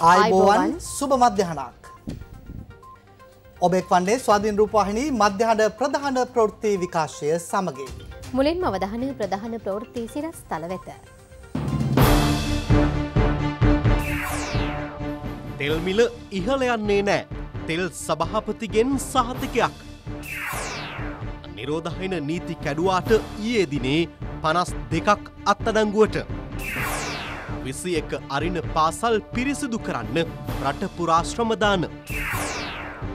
ආයිබෝවන් සුබ මධ්‍යහනක්. ඔබෙක් වන්නේ ස්වාධීන් රූපවාහිනී මධ්‍යහන ප්‍රධාන ප්‍රවෘත්ති විකාශය සමගින්. මුලින්ම අවධාන ප්‍රධාන ප්‍රවෘත්ති සිරස් තල වෙත. තෙල් මිල ඉහළ යන්නේ නෑ. තෙල් සභාපතිගෙන් සහතිකයක්. නිරෝධහින නීති කැඩුවාට ඊයේ දිනේ 52ක් අත්අඩංගුවට. විසි එක අරින පාසල් පිරිසිදු කරන්න රටපුරා ශ්‍රමදාන.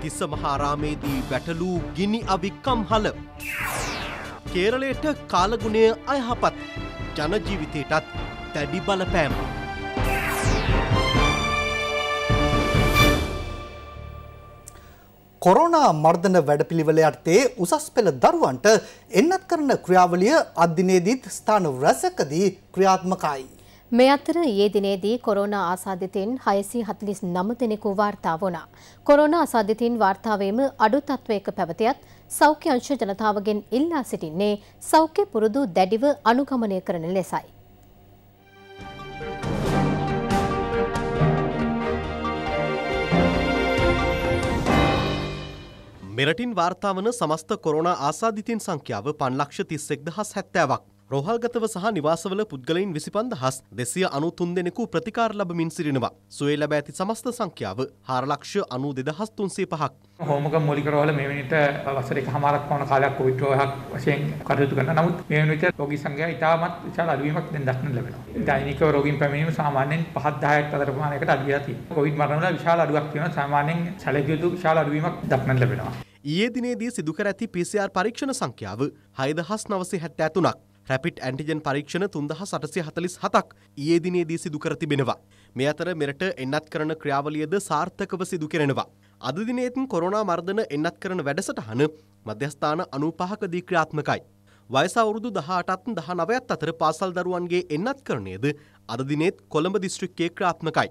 තිස්ස මහාරාමේදී වැටලූ ගිනි අවික්කම් හල. කේරලයට කාලගුණය අයහපත් ජනජීවිතයටත් දැඩි බලපෑම. කොරෝනා මර්ධන වැඩපිළිවෙල යටතේ උසස් පෙළ දරුවන්ට එන්නත් කරන ක්‍රියාවලිය අධ්‍යනේදීත් ස්ථාන රැසකදී ක්‍රියාත්මකයි. මේ අතර ඊයේ දිනේදී කොරෝනා ආසාදිතයින් 649 දෙනෙකු වාර්තා වුණා. කොරෝනා ආසාදිතයින් වාර්තාවේම අඩු තත්වයක පැවතියත් සෞඛ්‍ය අංශ ජනතාවගෙන් ඉල්ලා සිටින්නේ සෞඛ්‍ය පුරුදු දැඩිව අනුගමනය කරන ලෙසයි. මෙරටින් වාර්තාවන සමස්ත කොරෝනා ආසාදිතයින් සංඛ්‍යාව 5 ලක්ෂ 31 දහස් 70ක්. රෝහල්ගතව සහ නිවාසවල පුද්ගලයින් විසිපන්ද හස් දෙසිය අනුතුන් දෙනෙකු ප්‍රතිකාර ලබමින් සිරිනවා. සුවේ ලැබ ඇති සමස්ත සංඛ්‍යාව හාරලක්ෂ අනු දෙදහස් තුන්සේ පහක්. හෝමක මූලික රෝහල මේ වෙනිට වසර එක හමාරක් පවන කාලයක් කොවිඩ් රෝහලක් වශයෙන් කටයුතු කරන නමුත් මේ වෙනිට රෝගී සංඛ්‍යාව ඉතාමත් විශාල අඩුවීමක් දැන් දක්නට ලැබෙනවා. දෛනිකව රෝගීන් පැමිණීම සාමාන්‍යයෙන් 5-10ක් අතර ප්‍රමාණයකට අඩු වෙලා තියෙනවා. කොවිඩ් මරණ වල විශාල අඩුවක් තියෙනවා. සාමාන්‍යයෙන් සැලකිය යුතු විශාල අඩුවීමක් දක්නට ලැබෙනවා. ඊයේ දිනේදී සිදුකර ඇති PCR පරීක්ෂණ සංඛ්‍යාව 6973ක්. රැපිට් ඇන්ටිජන් පරීක්ෂණ තුන්දහ සටසය හතලිස් හතක් ඒ දිනේදී සිදුකර තිබෙනවා. මේ අතර මෙරට එන්නත් කරන ක්‍රියාවලියද සාර්ථකව සිදු කෙරෙනවා. අද දිනේතින් කොරෝනා මර්ධන එන්නත් කරන වැඩසටහන මධ්‍යස්ථාන අනූපහක දී ක්‍රියාත්මකයි. වයස අවුරුදු 18ත් 19ත් අතර පාසල් දරුවන්ගේ එන්නත් කරණයද අද දිනේත් කොළඹ දිස්ත්‍රික්කයේ ක්‍රියාත්මකයි.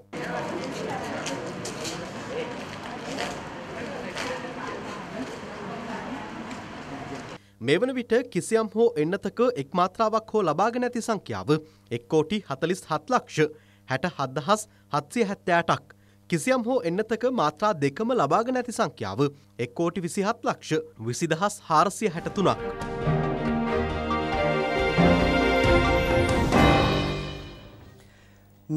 මේ වන විට කිසියම් හෝ එන්නතක එක් මාත්‍රාවක් හෝ ලබාගෙන ඇති සංඛ්‍යාව එක් කෝටි හතලිස් හත් ලක්ෂ හැට හත්දහස් හත්සිය හැත්තෑටක්. කිසියම් හෝ එන්නතක මාත්‍රා දෙකම ලබාගෙන ඇති සංඛ්‍යාව එක් කෝටි විසිහත් ලක්ෂ විසිදහස් හාරසිය හැටතුනක්.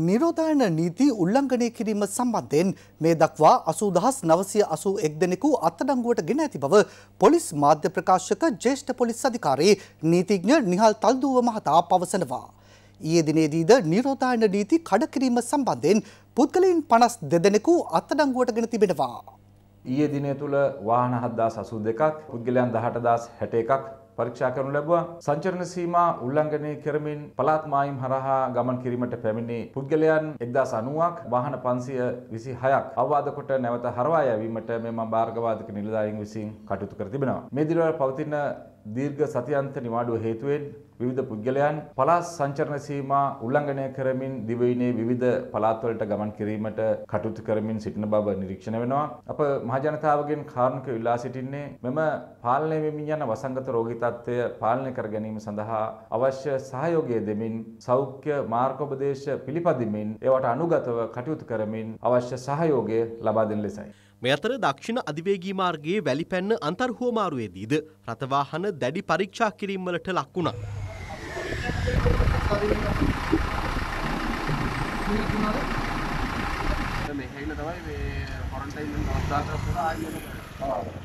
නිරෝධායන නීති උල්ලංඝනය කිරීම සම්බන්ධයෙන් මේ දක්වා අසූදහස් නවසය අසූ එක් දෙනෙකු අත්තඩංගුවට ගෙන ඇති බව පොලිස් මාධ්‍ය ප්‍රකාශක ජේෂ්ඨ පොලිස් අධිකාරී නීතිඥ නිහල් තල්දුව මහතා පවසනවා. ඊයේ දිනේදීද නිරෝධායන නීති කඩකිරීම සම්බන්ධයෙන් පුද්ගලයින් පනස් දෙදෙනෙකු අත්තඩංගුවට ගෙන තිබෙනවා. ඊයේ දිනය තුළ වාහන හද්දා සසූ දෙකක් පුද්ගලයන් දහටදස් හැට එකක් පරීක්ෂා කරනු ලැබුවා. සංචරණ සීමා උල්ලංඝනය කරමින් පළාත් මායිම් හරහා ගමන් කිරීමට පැමිණි පුද්ගලයන් 1090ක් වාහන 526ක් අවවාද කොට නැවත හරවා යැවීමට මෙම මාර්ගවාදක නිලධාරීන් විසින් කටයුතු කර තිබෙනවා. මේ දිනවල පවතින දීර්ඝ සතියන්ත නිවාඩුව හේතුවෙන් විවිධ පුද්ගලයන් පළාත් සංචරණ සීමා උල්ලංඝනය කරමින් දිවයිනේ විවිධ පළාත්වලට ගමන් කිරීමට කටයුතු කරමින් සිටින බව නිරීක්ෂණය වෙනවා. අප මහජනතාවගෙන් කාරුණික විලා සිටින්නේ මෙම පාලනය වෙමින් යන වසංගත රෝගී තත්ත්වය පාලනය කර ගැනීම සඳහා අවශ්‍ය සහයෝගය දෙමින් සෞඛ්‍ය මාර්ගෝපදේශ පිළිපදිමින් ඒවට අනුගතව කටයුතු කරමින් අවශ්‍ය සහයෝගය ලබා දෙන ලෙසයි. මේ අතර දක්ෂිණ අධිවේගී මාර්ගයේ වැලිපැන්න අන්තර්හෝමාරුවේදීද රථවාහන දැඩි පරීක්ෂා කිරීම් වලට ලක් වුණා. මේ හැයිල තමයි මේ කොරන්ටයින් අවස්ථාවට පුරා ආයෙත්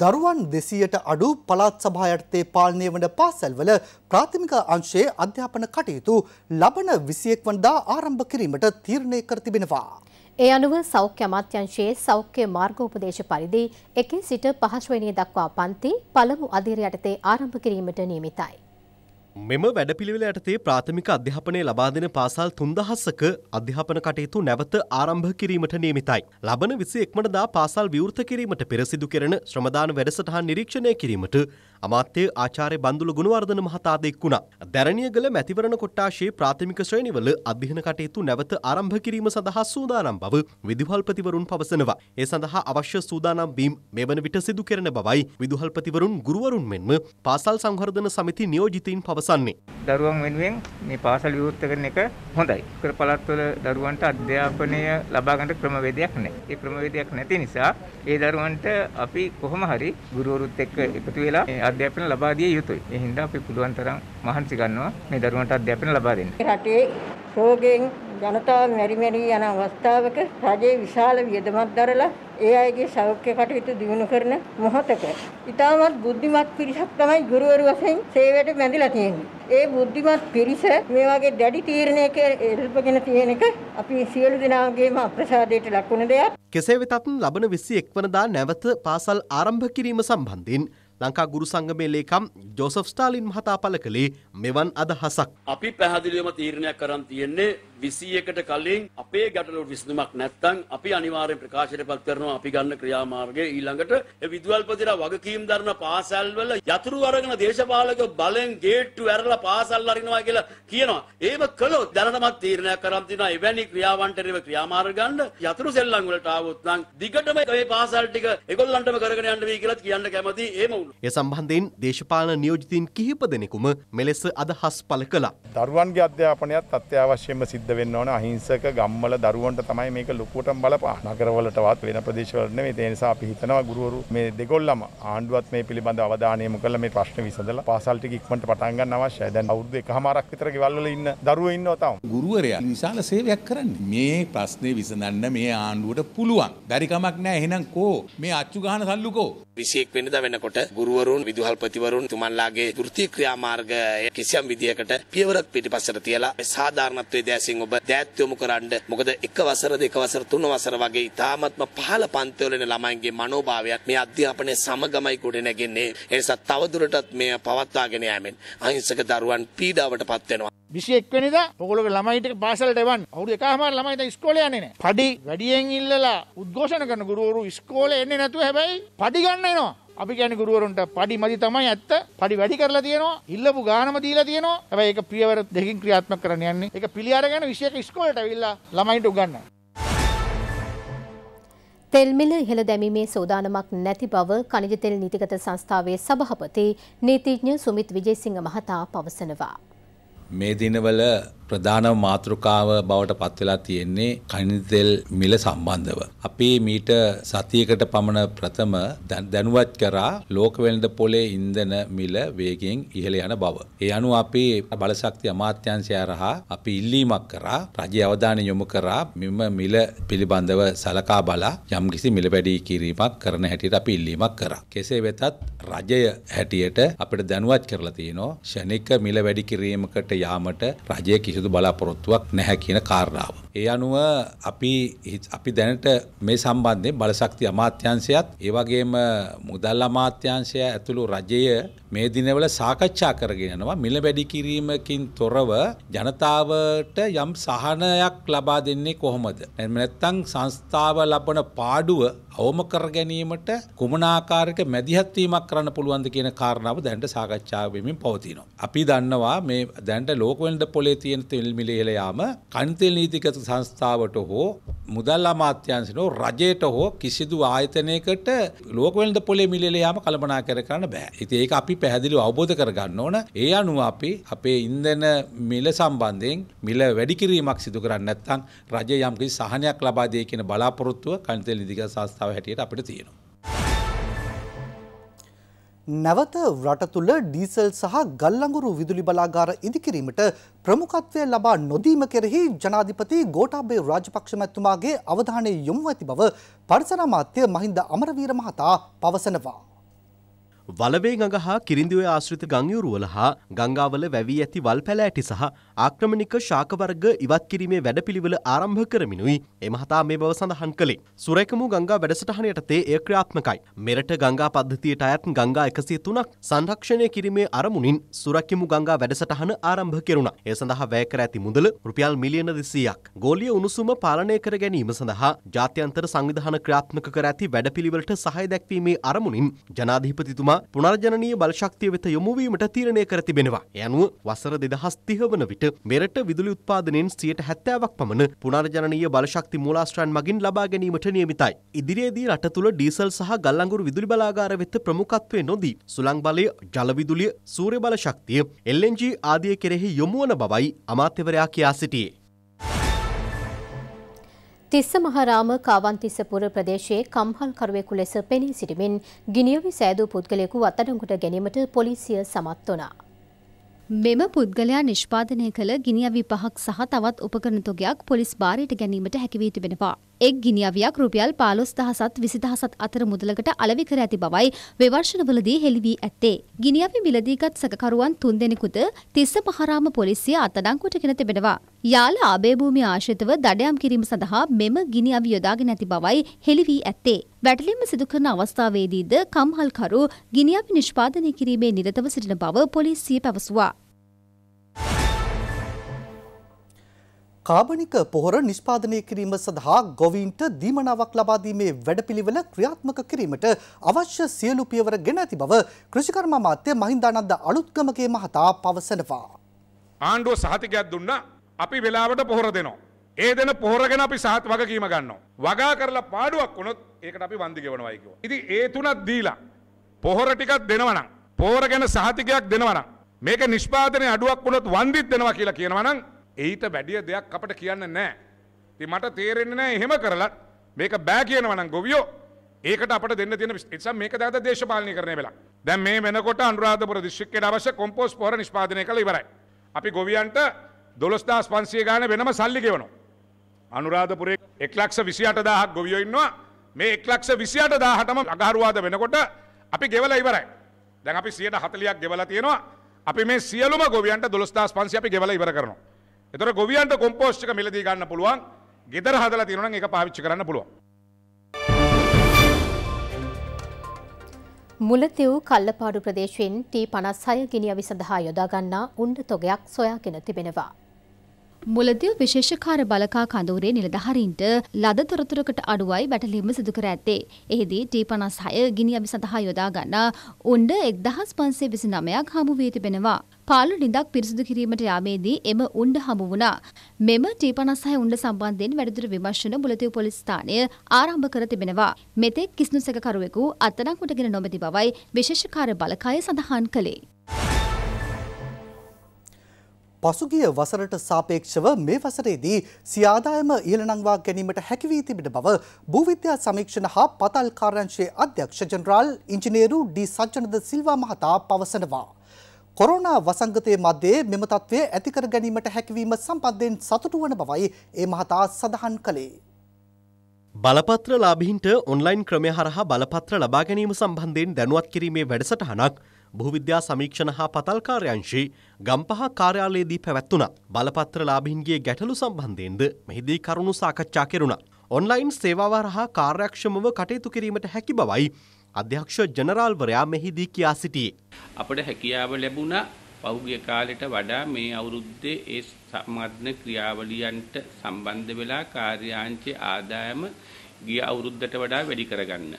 දරුවන් දෙසීයට අඩු පළාත් සභා යටතේ පාලනය වන පාසල්වල ප්‍රාථමික අංශයේ අධ්‍යාපන කටයුතු ලබන විසියෙක් වනදා ආරම්භ කිරීමට තීරණය කර තිබෙනවා. ඒ අනුව සෞඛ්‍ය අමාත්‍යංශයේ සෞඛ්‍ය මාර්ගෝපදේශ පරිදි එකේ සිට පහස්වනය දක්වා පන්ති පළමු අධීර යටතේ ආරම්භ කිරීමට නියමිතයි. මෙම වැඩපිළිවෙල යටතේ ප්‍රාථමික අධ්‍යාපනය ලබා දෙන පාසල් 3000ක අධ්‍යාපන කටයුතු නැවත ආරම්භ කිරීමට නියමිතයි. ලබන 21 වනදා පාසල් විවෘත කිරීමට පෙර සිදු කෙරෙන ශ්‍රමදාන වැඩසටහන් නිරීක්ෂණය කිරීමට අමාත්‍ය ආචාර්ය බන්දුල ගුණවර්ධන මහතා අද එක්වුණා. දැරණියගල මැතිවරණ කොට්ටාශයේ ප්‍රාථමික ශ්‍රේණිවල අධ්‍යයන කටයුතු නැවත ආරම්භ කිරීම සඳහා සූදානම් බව විදුහල්පතිවරුන් පවසනවා. ඒ සඳහා අවශ්‍ය සූදානම් වීම මෙවන විට සිදු කෙරෙන බවයි විදුහල්පතිවරුන් ගුරුවරුන් මෙන්ම පාසල් සංවර්ධන සමිති නියෝජිතයින් පවසනවා. පවසන්නේ. දරුවන් වෙනුවෙන් මේ පාසල් විවෘත කරන එක හොඳයි. කර පළාත්වල දරුවන්ට අධ්‍යාපනය ලබා ගන්න ක්‍රමවේදයක් නැහැ. ඒ ක්‍රමවේදයක් නැති නිසා ඒ දරුවන්ට අපි කොහොම හරි ගුරුවරුත් එක්ක එකතු වෙලා අධ්‍යාපන ලබා දිය යුතුයි. ඒ හින්දා අපි පුළුවන් තරම් මහන්සි ගන්නවා මේ දරුවන්ට අධ්‍යාපන ලබා දෙන්න. රටේ රෝගයෙන් ජනතාව මෙරි මෙරි යන අවස්ථාවක රජයේ විශාල වියදමක් දරලා ඒ අයගේ සෞඛ්‍ය කටයුතු දියුණු කරන මොහොතක ඉතාමත් බුද්ධිමත් පිරිසක් තමයි ගුරුවරු වශයෙන් සේවයට බැඳලා තියෙන්නේ. ඒ බුද්ධිමත් පිරිස මේ වගේ දැඩි තීරණයක එල්බගෙන තියෙන එක අපි සියලු දෙනාගේම අප්‍රසාදයට ලක්වන දෙයක්. කෙසේ වෙතත් ලබන 21 වනදා නැවත පාසල් ආරම්භ කිරීම සම්බන්ධයෙන් ලංකා ගුරු සංගමේ ලේකම් ජෝසප් ස්ටාලින් මහතා පළ කළේ මෙවන් අදහසක්. අපි පැහැදිලිවම තීරණයක් කරන් තියෙන්නේ 21කට කලින් අපේ ගැටලුවට විසඳුමක් නැත්නම් අපි අනිවාර්යෙන් ප්‍රකාශයට පත් කරනවා අපි ගන්න ක්‍රියාමාර්ගය ඊළඟට ඒ විදුහල්පතිලා වගකීම් දරන පාසල්වල යතුරු අරගෙන දේශපාලක බලෙන් ගේට්ටු ඇරලා පාසල් අරිනවා කියලා කියනවා. ඒව කළොත් දැනටමත් තීරණයක් කරන් තියෙනවා එවැනි ක්‍රියාවන්ටරිව ක්‍රියාමාර්ග ගන්න යතුරු සෙල්ලම් වලට ආවොත් නම් දිගටම මේ පාසල් ටික ඒගොල්ලන්ටම කරගෙන යන්න වෙයි කියලා කියන්න කැමති ඒම වුණා. ඒ සම්බන්ධයෙන් දේශපාලන නියෝජිතින් කිහිප දෙනෙකුම මෙලෙස අදහස් පළ කළා. දරුවන්ගේ අධ්‍යාපනයත් අත්‍යවශ්‍යම සිද්ධ සිද්ධ වෙන්න ඕන අහිංසක ගම්වල දරුවන්ට තමයි මේක ලොකුවටම බලපාන. නගරවලටවත් වෙන ප්‍රදේශවලට නෙමෙයි. ඒ නිසා අපි හිතනවා ගුරුවරු මේ දෙගොල්ලම ආණ්ඩුවත් මේ පිළිබඳ අවධානය යොමු කරලා මේ ප්‍රශ්න විසඳලා පාසල් ටික ඉක්මනට පටන් ගන්න අවශ්‍යයි. දැන් අවුරුදු එකහමාරක් විතර ගෙවල් වල ඉන්න දරුවෝ ඉන්නවා තාම. ගුරුවරයා විශාල සේවයක් කරන්නේ. මේ ප්‍රශ්නේ විසඳන්න මේ ආණ්ඩුවට පුළුවන්. බැරිකමක් නැහැ. එහෙනම් කෝ මේ අච්චු ගහන සල්ලුකෝ. 21 වෙනිදා වෙනකොට ගුරුවරුන් විදුහල්පතිවරුන් තුමන්ලාගේ වෘත්ති ක්‍රියාමාර්ගය කිසියම් විදියකට පියවරක් පිටිපස්සට තියලා සාධාරණත්වයේ දැසින් ඔබ දෑත් යොමු කරන්න. මොකද එක වසර දෙක වසර තුන වසර වගේ ඉතාමත්ම පහළ පන්තිවල ඉන්න ළමයින්ගේ මනෝභාවයත් මේ අධ්‍යාපනයේ සමගමයි ගොඩනැගෙන්නේ. ඒ නිසා තවදුරටත් මේ පවත්වාගෙන යෑමෙන් අහිංසක දරුවන් පීඩාවට පත් වෙනවා. 21 වෙනිදා ඔයගොල්ලෝගේ ළමයිට පාසලට එවන්න. අවුරුදු එකහමාර ළමයි දැන් ඉස්කෝලේ යන්නේ නැහැ. පඩි වැඩියෙන් ඉල්ලලා උද්ඝෝෂණ කරන ගුරුවරු ඉස්කෝලේ එන්නේ නැතුව හැබැයි පඩි ගන්න එනවා. අපි ගැන ගුරුවරුන්ට පඩි මදි තමයි ඇත්ත පඩි වැඩි කරලා තියෙනවා ඉල්ලපු ගානම දීලා තියෙනවා හැබැයි ඒක පියවර දෙකකින් ක්‍රියාත්මක කරන්න යන්නේ ඒක පිළි අරගෙන විශේෂ ඉස්කෝලේට ඇවිල්ලා ළමයින්ට උගන්වනවා තෙල්මිල ඉහළ දැමීමේ සෝදානමක් නැති බව කනිජ තෙල් නීතිගත සංස්ථාවේ සභාපති නීතිඥ සුමිත් විජේසිංහ මහතා පවසනවා. මේ දිනවල ප්‍රධාන මාතෘකාව බවට පත්වෙලා තියෙන්නේ කනිතෙල් මිල සම්බන්ධව. අපි මීට සතියකට පමණ ප්‍රථම දැනුවත් කරා ලෝකවෙළඳ පොලේ ඉන්ධන මිල වේගෙන් ඉහළ යන බව. ඒ අනුව අපි බලශක්ති අමාත්‍යංශය හරහා අපි ඉල්ලීමක් කරා රජයේ අවධානය යොමු කරා මෙම මිල පිළිබඳව සලකා බලා යම්කිසි මිල වැඩි කිරීමක් කරන හැටියට අපි ඉල්ලීමක් කරා. කෙසේ වෙතත් රජය හැටියට අපිට දැනුවත් කරලා තියෙනවා ෂණික මිල වැඩි කිරීමකට යාමට රජය කිසි කිසිදු බලාපොරොත්තුවක් නැහැ කියන කාරණාව. ඒ අනුව අපි අපි දැනට මේ සම්බන්ධයෙන් බලශක්ති අමාත්‍යංශයත් ඒ වගේම මුදල් අමාත්‍යංශය ඇතුළු රජය මේ දිනවල සාකච්ඡා කරගෙන යනවා මිල වැඩි කිරීමකින් තොරව ජනතාවට යම් සහනයක් ලබා දෙන්නේ කොහොමද? නැත්නම් සංස්ථාව ලබන පාඩුව අවම කර ගැනීමට කුමනාකාරක මැදිහත් වීමක් කරන්න පුළුවන්ද කියන කාරණාව දැනට සාකච්ඡා වෙමින් පවතිනවා. අපි දන්නවා මේ දැනට ලෝක වෙළඳ පොලේ තියෙන තෙල් මිල ඉහළ යාම කන්තෙල් නීතිගත සංස්ථාවට හෝ මුදල් අමාත්‍යංශන රජයට හෝ කිසිදු ආයතනයකට ලෝකවෙල්ද පොලේ මිලල යාම කළමනා කර කරන්න බෑ. ඉතින් ඒක අපි පැහැදිලිව අවබෝධ කරගන්න ඕන. ඒ අනුව අපි අපේ ඉන්ධන මිල සම්බන්ධයෙන් මිල වැඩි කිරීමක් සිදු කරන්නේ නැත්නම් රජය යම්කිසි සහනයක් ලබා දෙයි කියන බලාපොරොත්තුව කන්තෙල් නීතිගත සංස්ථාව හැටියට අපිට තියෙනවා. නැවත රට තුළ ඩීසල් සහ ගල්ලඟුරු විදුලි බලාගාර ඉදිකිරීමට ප්‍රමුඛත්වය ලබා නොදීම කෙරෙහි ජනාධිපති ගෝටාබේ රාජපක්ෂ මැතිතුමාගේ අවධානය යොමු ඇති බව පරිසර අමාත්‍ය මහින්ද අමරවීර මහතා පවසනවා. වලවේ ගඟ හා කිරිඳිවේ ආශ්‍රිත ගංයුරුවල හා ගංගාවල වැවී ඇති වල් පැලෑටි සහ ආක්‍රමණික ශාක වර්ග ඉවත් කිරීමේ වැඩපිළිවෙල ආරම්භ කරමිනුයි එමහතා මේ බව සඳහන් කළේ. සුරේකමු ගංගා වැඩසටහන යටතේ එය ක්‍රියාත්මකයි. මෙරට ගංගා පද්ධතියට අයත් ගංගා 103ක් සංරක්ෂණය කිරීමේ අරමුණින් සුරකිමු ගංගා වැඩසටහන ආරම්භ කෙරුණා. ඒ සඳහා වැය කර ඇති මුදල රුපියල් මිලියන 200ක්. ගෝලීය උණුසුම පාලනය කර ගැනීම සඳහා ජාත්‍යන්තර සංවිධාන ක්‍රියාත්මක කර ඇති වැඩපිළිවෙලට සහාය දැක්වීමේ අරමුණින් ජනාධිපතිතුමා පුනර්ජනනීය බලශක්තිය වෙත යොමු වීමට තීරණය කර තිබෙනවා. ඒ අනුව වසර 2030 වන විට මෙරට විදුලි උත්පාදනයෙන් 70ක් පමණ පුනර්ජනනීය බලශක්ති මූලාශ්‍රයන් මගින් ලබා ගැනීමට නියමිතයි. ඉදිරියේදී රට තුළ ඩීසල් සහ ගල්ලංගුරු විදුලි බලාගාර වෙත ප්‍රමුඛත්වයේ නොදී සුළං බලය, ජල විදුලිය, සූර්ය බල ශක්තිය, LNG ආදිය කෙරෙහි යොමු වන බවයි අමාත්‍යවරයා කියා සිටියේ. තිස්ස මහරාම කාවන්තිස්සපුර ප්‍රදේශයේ කම්හල්කරුවෙකු ලෙස පෙනී සිටිමින් ගිනියවි සෑදූ පුද්ගලයෙකු අත්අඩංගුට ගැනීමට පොලිසිය සමත් වනා. මෙම පුද්ගලයා නිෂ්පාදනය කළ ගිනිියවි පහක් සහ තවත් උපකරනතුගයක් පොලිස් භාරයට ගැනීමට හැකිවී තිබෙනවා. එක් ගිනිියවයක් රුපියල් පාලොස් දහසත් විසිදහසත් අතර මුදලකට අලවිකර ඇති බවයි විවර්ශනවලදී හෙළිවී ඇත්තේ. ගිනිියවි මිලදීගත් සකරුවන් තුන් දෙනෙකුද තිස්ස පහරාම පොලිසිය අත්තඩංකොට කෙන තිබෙනවා. යාල ආබේභූමි ආශිතව දඩයම් කිරීම සඳහා මෙම ගිනිියවි යොදාගෙන ඇති බවයි හෙළිවී ඇත්තේ. වැටලීම සිදුකරන අවස්ථාවේදීද කම්හල්කරු ගිනිියවි නිෂ්පාදනය කිරීමේ නිරතව සිටින බව පොලිසිය පැවසවා. කාබනික පොහොර නිෂ්පාදනය කිරීම සඳහා ගොවීන්ට දීමනාවක් ලබාදීමේ වැඩපිළිවෙල ක්‍රියාත්මක කිරීමට අවශ්‍ය සියලු පියවර ගෙන ඇති බව කෘෂිකර්ම අමාත්‍ය මහින්දානන්ද අලුත්ගමගේ මහතා පවසනවා. ආණ්ඩුව සහතිකයක් දුන්න අපි වෙලාවට පොහොර දෙනවා. ඒ දෙන පොහොර ගැන අපි සහත් වගකීම ගන්නවා. වගා කරලා පාඩුවක් වුණොත් ඒකට අපි වන්දි ගෙවනවායි කිව්වා. ඉතින් ඒ තුනක් දීලා පොහොර ටිකක් දෙනවා නම් පොහොර ගැන සහතිකයක් දෙනවා නම් මේක නිෂ්පාදනයේ අඩුවක් වුණොත් වන්දිත් දෙනවා කියලා කියනවා නම් එහිට වැඩිය දෙයක් අපට කියන්න නෑ. ති මට තේරෙන්නේ නෑ එහෙම කරලා මේක බෑ කියනවනම් ගොවියෝ ඒකට අපට දෙන්න තියෙන නිසා මේක දැත දේශපාලනය කරන වෙලා. දැන් මේ වෙනකොට අනුරාධපුර දිස්ත්‍රික්කයට අවශ්‍ය කොම්පෝස්ට් පොහොර නිෂ්පාදනය කළ ඉවරයි. අපි ගොවියන්ට 12500 ගාන වෙනම සල්ලි ගෙවනවා. අනුරාධපුරේ 128000ක් ගොවියෝ ඉන්නවා. මේ 128000ටම අගහරුවාද වෙනකොට අපි ගෙවලා ඉවරයි. දැන් අපි 140ක් ගෙවලා තියෙනවා. අපි මේ සියලුම ගොවියන්ට 12500 අපි ගෙවලා ඉවර කරනවා. එතොර ගොවියන්ට කොම්පෝස්්ක මිලදී ගන්න පුළුවන් ගෙදර හදලා තිනන එක පාවිච්චි කරන්න පුළුවන්. මුලතිව් කල්ලපාඩු ප්‍රදේශයෙන් ටී පනස් සය ගිනිය විසඳහා යොදාගන්නා උන්ඩ තොගයක් සොයාගෙන තිබෙනවා. මුලදී විශේෂකාර බලකා කඳවුරේ නිලධාරීන්ට ලද තොරතුරකට අඩුවයි වැටලීම සිදු කර ඇත්තේ. එහිදී T56 ගිනි අවි සඳහා යොදා ගන්නා උණ්ඩ 1529ක් හමු වී තිබෙනවා. පාලු නිදක් පිරිසිදු කිරීමට යාමේදී එම උණ්ඩ හමු වුණා. මෙම T56 උණ්ඩ සම්බන්ධයෙන් වැඩිදුර විමර්ශන බුලතිව් පොලිස් ස්ථානය ආරම්භ කර තිබෙනවා. මෙතෙක් කිසිදු සැකකරුවෙකු අත්අඩංගුවට ගෙන නොමැති බවයි විශේෂ කාර්ය බලකාය සඳහන් කළේ. පසුගිය වසරට සාපේක්ෂව මේ වසරේදී සියාදායම ඉහළනංවා ගැනීමට හැකිවී තිබෙන බව භූවිද්‍යා සමීක්ෂණ හා පතල් කාර්යංශයේ අධ්‍යක්ෂ ජනරාල් ඉංජිනේරු ඩී සජ්ජනද සිල්වා මහතා පවසනවා. කොරෝනා වසංගතයේ මැදේ මෙම තත්ත්වය ඇතිකර ගැනීමට හැකිවීම සම්බන්ධයෙන් සතුටු වන බවයි ඒ මහතා සඳහන් කළේ. බලපත්‍ර ලාභීන්ට ඔන්ලයින් ක්‍රමය හරහා බලපත්‍ර ලබා ගැනීම සම්බන්ධයෙන් දැනුවත් කිරීමේ වැඩසටහනක් භූවිද්‍යා සමීක්ෂණ හා පතල් කාර්යංශයේ ගම්පහ කාර්යාලයේදී පැවැත්වුණා. බලපත්‍ර ලාභීන්ගේ ගැටලු සම්බන්ධයෙන්ද මෙහිදී කරුණු සාකච්ඡා කෙරුණා. ඔන්ලයින් සේවාව හරහා කාර්යක්ෂමව කටයුතු කිරීමට හැකි බවයි අධ්‍යක්ෂ ජනරාල්වරයා මෙහිදී කියා සිටියේ. අපට හැකියාව ලැබුණා පහුගිය කාලෙට වඩා මේ අවුරුද්දේ ඒ සම්මන්ත්‍රණ ක්‍රියාවලියන්ට සම්බන්ධ වෙලා කාර්යාංශයේ ආදායම ගිය අවුරුද්දට වඩා වැඩි කරගන්න.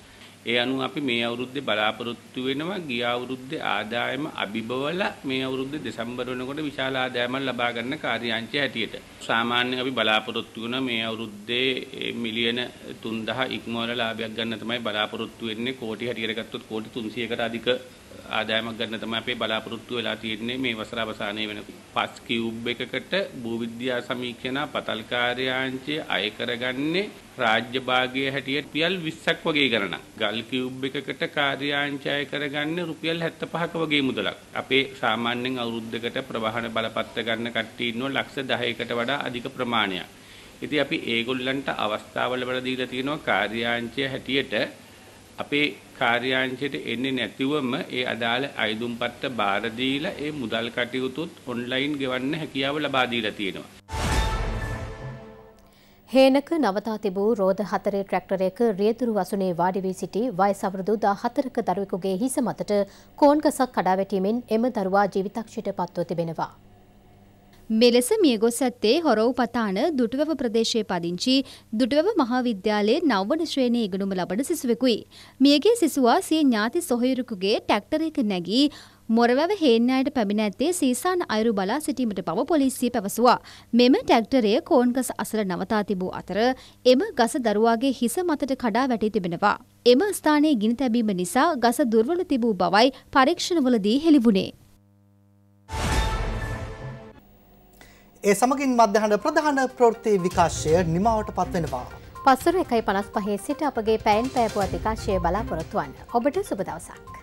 ඒ අනුව අපි මේ අවුරුද්දේ බලාපොරොත්තු වෙනවා ගිය අවුරුද්දේ ආදායම අභිබවලා මේ අවුරුද්දේ දෙසැම්බර් වෙනකොට විශාල ආදායමක් ලබා ගන්න කාර්යාංශය හැටියට සාමාන්‍යයෙන් අපි බලාපොරොත්තු වෙන මේ අවුරුද්දේ මිලියන 3000 ඉක්මවල ලාභයක් ගන්න තමයි බලාපොරොත්තු වෙන්නේ කෝටි හැටියට ගත්තොත් කෝටි 300කට අධික ආදායමක් ගන්න තමයි අපේ බලාපොරොත්තු වෙලා තියෙන්නේ මේ වසර අවසානයේ වෙන පස් කියුබ් එකකට භූවිද්‍යා සමීක්ෂණ පතල්කාරයාංශය අය කරගන්නේ රාජ්‍ය භාගයේ හැටියට රුපියල් 20ක් වගේ ගණනක්. ගල් කියුබ් එකකට කාර්යාංශය අය කරගන්නේ රුපියල් 75ක වගේ මුදලක්. අපේ සාමාන්‍යයෙන් අවුරුද්දකට ප්‍රවාහන බලපත්‍ර ගන්න කට්ටිය ඉන්නෝ ලක්ෂ 10කට වඩා අධික ප්‍රමාණයක්. ඉතින් අපි ඒගොල්ලන්ට අවස්ථාවල වල දීලා තියෙනවා කාර්යාංශය හැටියට අපේ කාර්යාංශයට එන්නේ නැතිවම ඒ අදාළ අයදුම්පත්ත බාර දීලා ඒ මුදල් කටයුතුත් ඔන්ලයින් ගෙවන්න හැකියාව ලබා දීලා තියෙනවා. හේනක නවතා තිබූ රෝද හතරේ ට්‍රැක්ටරයක රියදුරු වසුනේ වාඩි වී සිටි වයස අවුරුදු 14ක දරුවෙකුගේ හිස මතට කෝන්කසක් කඩා වැටීමෙන් එම දරුවා ජීවිතක්ෂයට පත්ව තිබෙනවා. මෙලෙස මියගොස් ඇත්තේ හොරවුපතාන දුටුවැව ප්‍රදේශයේ පදිංචි දුටුවැව මහාවිද්‍යාලයේ නවවන ශ්‍රේණියේ ඉගෙනුම ලබන සිසුවෙකුයි. මියගේ සිසුවා සිය ඥාති සොහොයුරෙකුගේ ට්‍රැක්ටරයක නැගී මොරවැව හේන්නෑයට පැමිණ ඇත්තේ සීසාන අයුරු බලා සිටීමට බව පොලිසිය පැවසුවා. මෙම ටැක්ටරය කෝන්ගස අසල නවතා තිබූ අතර එම ගස දරුවාගේ හිස මතට කඩා වැටී තිබෙනවා. එම ස්ථානයේ ගිනි තැබීම නිසා ගස දුර්වල තිබූ බවයි පරීක්ෂණවලදී හෙළිවුණේ. ඒ සමගින් මධ්‍යහන ප්‍රධාන ප්‍රෘත්ති විකාශය නිමාවට පත්වෙනවා. පස්සුර එකයි පනස් පහේ සිට අපගේ පැයින් පෑපුව අධිකාශය බලාපොරොත්තුවන්න ඔබට සුබදවසක්.